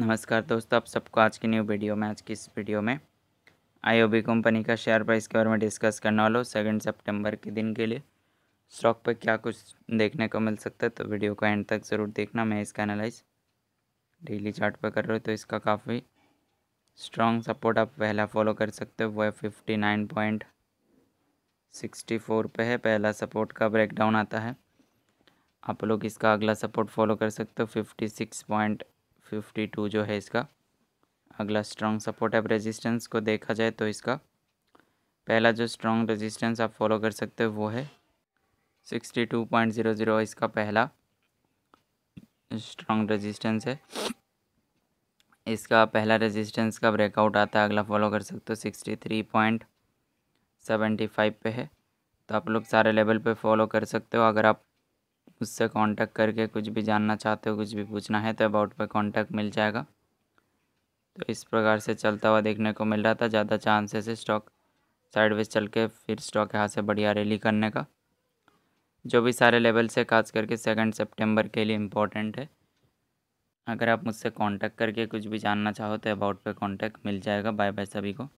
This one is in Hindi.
नमस्कार दोस्तों आप सबको आज की न्यू वीडियो में आज की इस वीडियो में आईओबी कंपनी का शेयर प्राइस के बारे में डिस्कस करने वाला हूँ सेकेंड सेप्टेम्बर के दिन के लिए स्टॉक पर क्या कुछ देखने को मिल सकता है तो वीडियो को एंड तक ज़रूर देखना मैं इसका एनालाइज डेली चार्ट पर कर रहा हूँ तो इसका काफ़ी स्ट्रॉन्ग सपोर्ट आप पहला फॉलो कर सकते हो वो है fifty nine point sixty four पे है पहला सपोर्ट का ब्रेकडाउन आता है आप लोग इसका अगला सपोर्ट फॉलो कर सकते हो fifty six point fifty two जो है इसका अगला स्ट्रॉन्ग सपोर्ट ऑफ रेजिस्टेंस को देखा जाए तो इसका पहला जो स्ट्रॉन्ग रेजिस्टेंस आप फॉलो कर सकते हो वो है sixty two point zero zero इसका पहला स्ट्रॉन्ग रेजिस्टेंस है इसका पहला रेजिस्टेंस का ब्रेकआउट आता है अगला फॉलो कर सकते हो sixty three point seventy five पे है तो आप लोग सारे लेवल पे फॉलो कर सकते हो अगर आप उससे कांटेक्ट करके कुछ भी जानना चाहते हो कुछ भी पूछना है तो अबाउट पर कांटेक्ट मिल जाएगा तो इस प्रकार से चलता हुआ देखने को मिल रहा था ज़्यादा चांसेस है स्टॉक साइडवेज चल के फिर स्टॉक यहाँ से बढ़िया रैली करने का जो भी सारे लेवल से खास करके सेकेंड सेप्टेम्बर के लिए इम्पोर्टेंट है अगर आप मुझसे कांटेक्ट करके कुछ भी जानना चाहो तो अबाउट पे कांटेक्ट मिल जाएगा बाय बाय सभी को